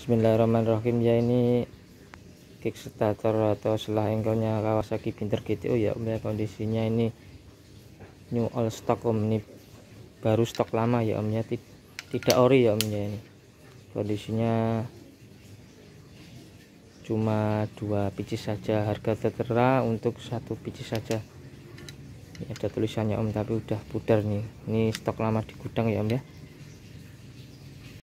Bismillahirrahmanirrahim ya ini kickstarter atau setelah engkelnya Kawasaki Pinter GTO ya Om ya kondisinya ini new all stock Om ini baru stok lama ya Om ya tidak ori ya Om ya ini kondisinya cuma dua biji saja harga tertera untuk satu biji saja ini ada tulisannya Om tapi udah pudar nih ini stok lama di gudang ya Om ya